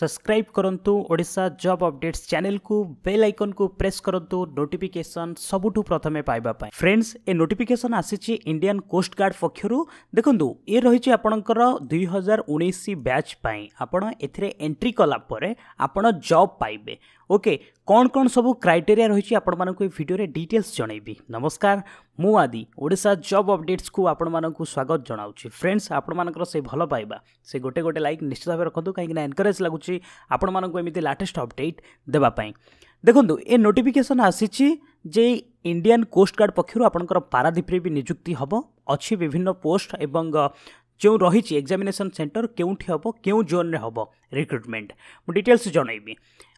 subscribe କରନ୍ତୁ Odisha job updates channel bell ଆଇକନ୍କୁ press କରନ୍ତୁ ନୋଟିଫିକେସନ୍ ସବୁଠୁ ପ୍ରଥମେ ପାଇବା ପାଇଁ ଫ୍ରେଣ୍ଡସ୍ ଏ ନୋଟିଫିକେସନ୍ ଆସିଛି ଇଣ୍ଡିଆନ୍ କୋଷ୍ଟଗାର୍ଡ଼ ପକ୍ଷରୁ ଦେଖନ୍ତୁ पक्षर ରହିଛି ଆପଣଙ୍କର ଦୁଇହଜାର ଉଣେଇଶ ବ୍ୟାଚ୍ ପାଇଁ ଆପଣ ଏଥିରେ ଏଣ୍ଟ୍ରି କଲା ପରେ ଆପଣ ଜବ୍ ପାଇବେ ओके कौन कौन सब क्राइटेरिया रही आपंक भिडियो डिटेल्स जनईबी नमस्कार ମୁଁ ଆଦି ଓଡ଼ିଶା ଜବ୍ ଅପଡେଟ୍ସକୁ ଆପଣମାନଙ୍କୁ ସ୍ୱାଗତ ଜଣାଉଛି ଫ୍ରେଣ୍ଡସ୍ ଆପଣମାନଙ୍କର ସେଇ ଭଲ ପାଇବା ସେ ଗୋଟେ ଗୋଟେ ଲାଇକ୍ ନିଶ୍ଚିତ ଭାବେ ରଖନ୍ତୁ କାହିଁକିନା ଏନକରେଜ୍ ଲାଗୁଛି ଆପଣମାନଙ୍କୁ ଏମିତି ଲାଟେଷ୍ଟ ଅପଡେଟ୍ ଦେବା ପାଇଁ ଦେଖନ୍ତୁ ଏ ନୋଟିଫିକେସନ୍ ଆସିଛି ଯେ ଇଣ୍ଡିଆନ୍ କୋଷ୍ଟଗାର୍ଡ଼ ପକ୍ଷରୁ ଆପଣଙ୍କର ପାରାଦ୍ୱୀପରେ ବି ନିଯୁକ୍ତି ହେବ ଅଛି ବିଭିନ୍ନ ପୋଷ୍ଟ ଏବଂ ଯେଉଁ ରହିଛି ଏକ୍ଜାମିନେସନ୍ ସେଣ୍ଟର କେଉଁଠି ହେବ କେଉଁ ଜୋନ୍ରେ ହେବ ରିକ୍ରୁଟମେଣ୍ଟ ମୁଁ ଡିଟେଲ୍ସ ଜଣାଇବି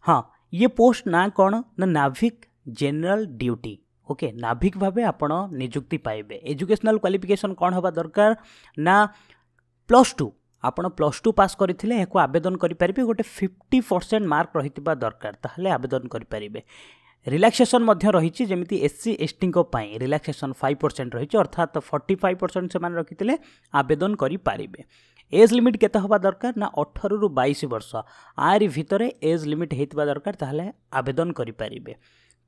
ହଁ ये पोस्ट ना କ'ଣ ନା ନାଭିକ ଜେନେରାଲ ଡ୍ୟୁଟି ଓକେ ନାଭିକ ଭାବେ ଆପଣ ନିଯୁକ୍ତି ପାଇବେ ଏଜୁକେସନାଲ କ୍ୱାଲିଫିକେସନ୍ କ'ଣ ହେବା ଦରକାର ନା ପ୍ଲସ୍ ଟୁ ଆପଣ ପ୍ଲସ୍ ଟୁ ପାସ୍ କରିଥିଲେ ଏହାକୁ ଆବେଦନ କରିପାରିବେ ଗୋଟେ ଫିଫ୍ଟି ପରସେଣ୍ଟ ମାର୍କ ରହିଥିବା ଦରକାର ତାହେଲେ ଆବେଦନ କରିପାରିବେ ରିଲାକ୍ସେସନ୍ ମଧ୍ୟ ରହିଛି ଯେମିତି ଏସ୍ ସି ଏସ୍ଟିଙ୍କ ପାଇଁ ରିଲାକ୍ସେସନ୍ ଫାଇଭ୍ ପରସେଣ୍ଟ ରହିଛି ଅର୍ଥାତ୍ ଫର୍ଟି ଫାଇଭ୍ ପରସେଣ୍ଟ ସେମାନେ ରଖିଥିଲେ ଆବେଦନ କରିପାରିବେ এজ লিমিট কেতে হওয়া দরকার না অঠর রু বাইশ বর্ষ আরি ভিতরে এজ লিমিট হয়ে দরকার তাহলে আবেদন করে পারিবে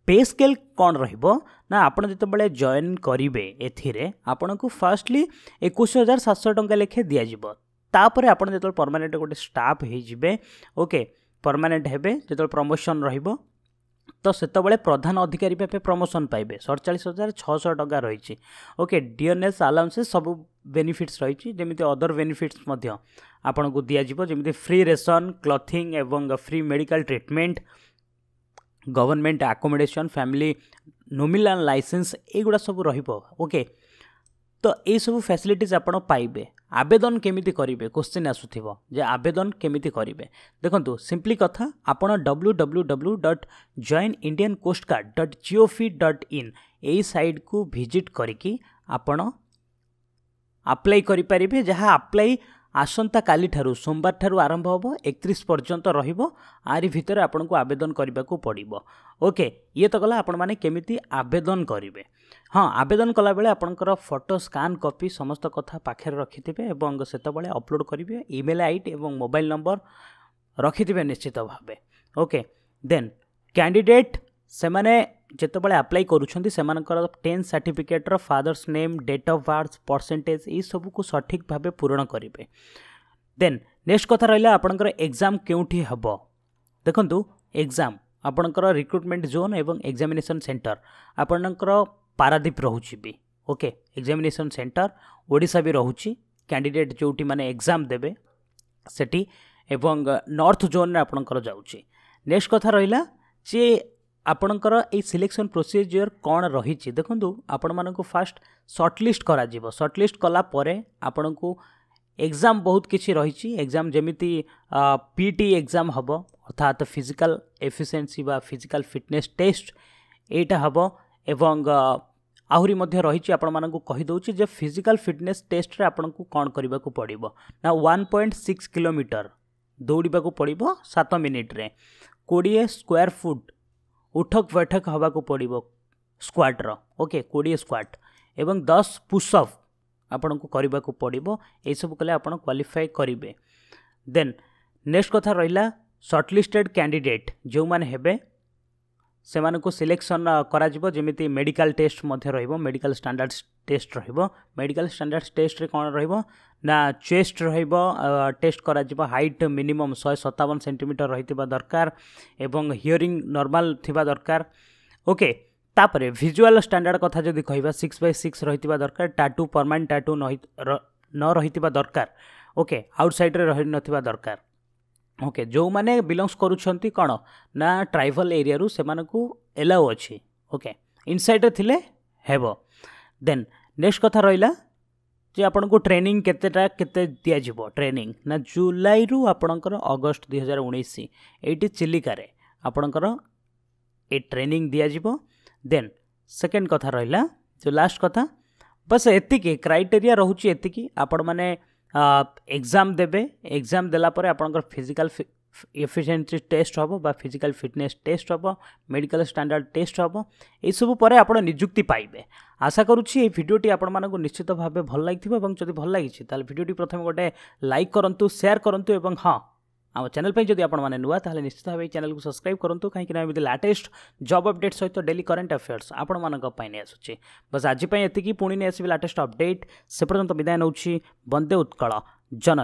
পে স্কেল କ'ଣ ରହିବ ନା ଆପଣ ଯେତେବେଳେ ଜଏନ୍ କରିବେ ଏଥିରେ ଆପଣଙ୍କୁ ଫାର୍ଷ୍ଟଲି ଏକୋଇଶ ହଜାର ସାତଶହ ଟଙ୍କା ଲେଖେ ଦିଆଯିବ ତାପରେ ଆପଣ ଯେତେବେଳେ ପର୍ମାନେଣ୍ଟ ଗୋଟେ ଷ୍ଟାଫ୍ ହେଇଯିବେ ଓକେ ପର୍ମାନେଣ୍ଟ ହେବେ ଯେତେବେଳେ ପ୍ରମୋସନ୍ ରହିବ ତ ସେତେବେଳେ ପ୍ରଧାନ ଅଧିକାରୀ ଭାବେ ପ୍ରମୋସନ୍ ପାଇବେ ସଡ଼ଚାଳିଶ ହଜାର ଛଅଶହ ଟଙ୍କା ରହିଛି ଓକେ ଡିଅର୍ନେସ୍ ଆଲାଉନ୍ସେସ୍ ସବୁ ବେନିଫିଟ୍ସ ରହିଛି ଯେମିତି ଅଦର୍ ବେନିଫିଟ୍ସ ମଧ୍ୟ ଆପଣଙ୍କୁ ଦିଆଯିବ ଯେମିତି ଫ୍ରି ରେସନ୍ କ୍ଲଥିଂ ଏବଂ free medical treatment government accommodation family nominal license ଏଇଗୁଡ଼ା ସବୁ ରହିବ ଓକେ ତ ଏଇସବୁ ଫ୍ୟାସିଲିଟିଜ୍ ଆପଣ ପାଇବେ ଆବେଦନ କେମିତି କରିବେ କୋଶ୍ଚିନ୍ ଆସୁଥିବ ଯେ ଆବେଦନ କେମିତି କରିବେ ଦେଖନ୍ତୁ ସିମ୍ପଲି କଥା ଆପଣ W W W dot join Indian coast guard dot ଜିଓଫି ଡଟ୍ ଇନ୍ ଏହି ସାଇଟ୍କୁ ଭିଜିଟ୍ କରିକି ଆପଣ ଆପ୍ଲାଏ କରିପାରିବେ ଯାହା ଆପ୍ଲାଏ ଆସନ୍ତାକାଲିଠାରୁ ସୋମବାରଠାରୁ ଆରମ୍ଭ ହେବ ଏକତିରିଶ ପର୍ଯ୍ୟନ୍ତ ରହିବ ଆରି ଭିତରେ ଆପଣଙ୍କୁ ଆବେଦନ କରିବାକୁ ପଡ଼ିବ ଓକେ ଇଏ ତ ଗଲା ଆପଣମାନେ କେମିତି ଆବେଦନ କରିବେ ହଁ ଆବେଦନ କଲାବେଳେ ଆପଣଙ୍କର ଫଟୋ ସ୍କାନ୍ କପି ସମସ୍ତ କଥା ପାଖରେ ରଖିଥିବେ ଏବଂ ସେତେବେଳେ ଅପଲୋଡ଼ କରିବେ ଇମେଲ୍ ଆଇଡ଼ି ଏବଂ ମୋବାଇଲ୍ ନମ୍ବର ରଖିଥିବେ ନିଶ୍ଚିତ ଭାବେ ଓକେ ଦେନ୍ କ୍ୟାଣ୍ଡିଡେଟ୍ ସେମାନେ যেতবে আপ্লাই করছেন সে টেন্থ সার্টিফিকেটর father's name date of birth percentage এইসবুক সঠিক ভাবে পূরণ করবে দেন নেক্সট কথা রহলা আপনার এক্সাম কেউঠি হব দেখুন এক্সাম আপনার রিক্রুটমেন্ট জোন এবং এক্সামিনেসন সেন্টর আপনার পারাদ্বীপ রয়েছে বি ওকে এক্সামিনেসন সেন্টর ওড়শা বি রয়েছে ক্যান্ডিডেট যেটি মানে এক্সাম দেবে সেটি এবং নর্থ জোন্রে আপনার যাচ্ছে নেক্সট কথা রহলা যে ଆପଣଙ୍କର ଏଇ ସିଲେକ୍ସନ୍ ପ୍ରୋସିଜିଓର କ'ଣ ରହିଛି ଦେଖନ୍ତୁ ଆପଣମାନଙ୍କୁ ଫାଷ୍ଟ ସର୍ଟଲିଷ୍ଟ କରାଯିବ ସର୍ଟଲିଷ୍ଟ କଲା ପରେ ଆପଣଙ୍କୁ ଏକ୍ଜାମ୍ ବହୁତ କିଛି ରହିଛି ଏକ୍ଜାମ୍ ଯେମିତି ପି ଟି ଏକ୍ଜାମ୍ ହେବ ଅର୍ଥାତ୍ ଫିଜିକାଲ୍ ଏଫିସିଏନ୍ସି ବା ଫିଜିକାଲ୍ ଫିଟନେସ୍ ଟେଷ୍ଟ ଏଇଟା ହେବ ଏବଂ ଆହୁରି ମଧ୍ୟ ରହିଛି ଆପଣମାନଙ୍କୁ କହିଦେଉଛି ଯେ ଫିଜିକାଲ୍ ଫିଟନେସ୍ ଟେଷ୍ଟରେ ଆପଣଙ୍କୁ କ'ଣ କରିବାକୁ ପଡ଼ିବ ନା ୱାନ୍ ପଏଣ୍ଟ ସିକ୍ସ କିଲୋମିଟର ଦୌଡ଼ିବାକୁ ପଡ଼ିବ ସାତ ମିନିଟ୍ରେ କୋଡ଼ିଏ ସ୍କୋୟାର ଫୁଟ୍ ଉଠକ ବୈଠକ ହେବାକୁ ପଡ଼ିବ ସ୍କ୍ୱାଡ଼ର ଓକେ କୋଡ଼ିଏ ସ୍କ୍ୱାଡ଼ ଏବଂ ଦଶ ପୁଷ୍ଅପ୍ ଆପଣଙ୍କୁ କରିବାକୁ ପଡ଼ିବ ଏହିସବୁ କଲେ ଆପଣ କ୍ୱାଲିଫାଏ କରିବେ ଦେନ୍ ନେକ୍ସଟ କଥା ରହିଲା ସର୍ଟଲିଷ୍ଟେଡ଼ କ୍ୟାଣ୍ଡିଡ଼େଟ୍ ଯେଉଁମାନେ ହେବେ ସେମାନଙ୍କୁ ସିଲେକ୍ସନ୍ କରାଯିବ ଯେମିତି ମେଡ଼ିକାଲ ଟେଷ୍ଟ ମଧ୍ୟ ରହିବ ମେଡ଼ିକାଲ ଷ୍ଟାଣ୍ଡାର୍ଡ଼ ଟେଷ୍ଟ ରହିବ ମେଡ଼ିକାଲ ଷ୍ଟାଣ୍ଡାର୍ଡ଼ ଟେଷ୍ଟରେ କ'ଣ ରହିବ ନା ଚେଷ୍ଟ ରହିବ ଟେଷ୍ଟ କରାଯିବ ହାଇଟ୍ ମିନିମମ୍ ଶହେ ସତାବନ ସେଣ୍ଟିମିଟର ରହିଥିବା ଦରକାର ଏବଂ ହିୟରିଂ ନର୍ମାଲ୍ ଥିବା ଦରକାର ଓକେ ତାପରେ ଭିଜୁଆଲ୍ ଷ୍ଟାଣ୍ଡାର୍ଡ଼ କଥା ଯଦି କହିବା ସିକ୍ସ ବାଇ ସିକ୍ସ ରହିଥିବା ଦରକାର ଟାଟୁ ପରମାନେଣ୍ଟ ଟାଟୁ ନ ରହିଥିବା ଦରକାର ଓକେ ଆଉଟସାଇଡ଼୍ରେ ରହିନଥିବା ଦରକାର ଓକେ ଯେଉଁମାନେ ବିଲଙ୍ଗସ୍ କରୁଛନ୍ତି କ'ଣ ନା ଟ୍ରାଇବାଲ୍ ଏରିଆରୁ ସେମାନଙ୍କୁ ଏଲାଓ ଅଛି ଓକେ ଇନସାଇଡ଼୍ରେ ଥିଲେ ହେବ ଦେନ୍ ନେକ୍ସଟ କଥା ରହିଲା ଯେ ଆପଣଙ୍କୁ ଟ୍ରେନିଂ କେତେଟା କେତେ ଦିଆଯିବ ଟ୍ରେନିଂ ନା ଜୁଲାଇରୁ ଆପଣଙ୍କର ଅଗଷ୍ଟ ଦୁଇହଜାର ଉଣେଇଶ ଏଇଠି ଚିଲିକାରେ ଆପଣଙ୍କର ଏ ଟ୍ରେନିଂ ଦିଆଯିବ ଦେନ୍ ସେକେଣ୍ଡ କଥା ରହିଲା ଯେଉଁ ଲାଷ୍ଟ କଥା ବସ୍ ଏତିକି କ୍ରାଇଟେରିଆ ରହୁଛି ଏତିକି ଆପଣମାନେ ଏକ୍ଜାମ୍ ଦେବେ ଏକ୍ଜାମ୍ ଦେଲା ପରେ ଆପଣଙ୍କର ଫିଜିକାଲ୍ এফিসিয়েন্সি টেস্ট হব বা ফিজিক্যাল ফিটনেস টেস্ট হব মেডিকাল স্ট্যান্ডার্ড টেস্ট হব এইসবু পরে আপনার নিযুক্তি পাইবে আশা করুছি এই ভিডিওটি আপনার নিশ্চিত ভাবে ভাল লাগি এবং যদি ভাল লাগিছে তাহলে ভিডিওটি প্রথমে গোটে লাইক করতু সেয়ার করতু এবং হ্যাঁ আমার চ্যানেল পাই যদি আপনার নূয়া তাহলে নিশ্চিত ভাবে এই চ্যানেলকে সবসক্রাইব করতু কিনা এমনি লাটেস্ট জব অপডেট সহ ডেলি করেন্ট আফেয়ার্স আপনার নিয়ে আসুচি বস আজপাই এতিকি পুঁ নিয়ে আসবি লাটেস্ট অপডেট সে পর্যন্ত বিদায় নেছি বন্দে উৎকল জননী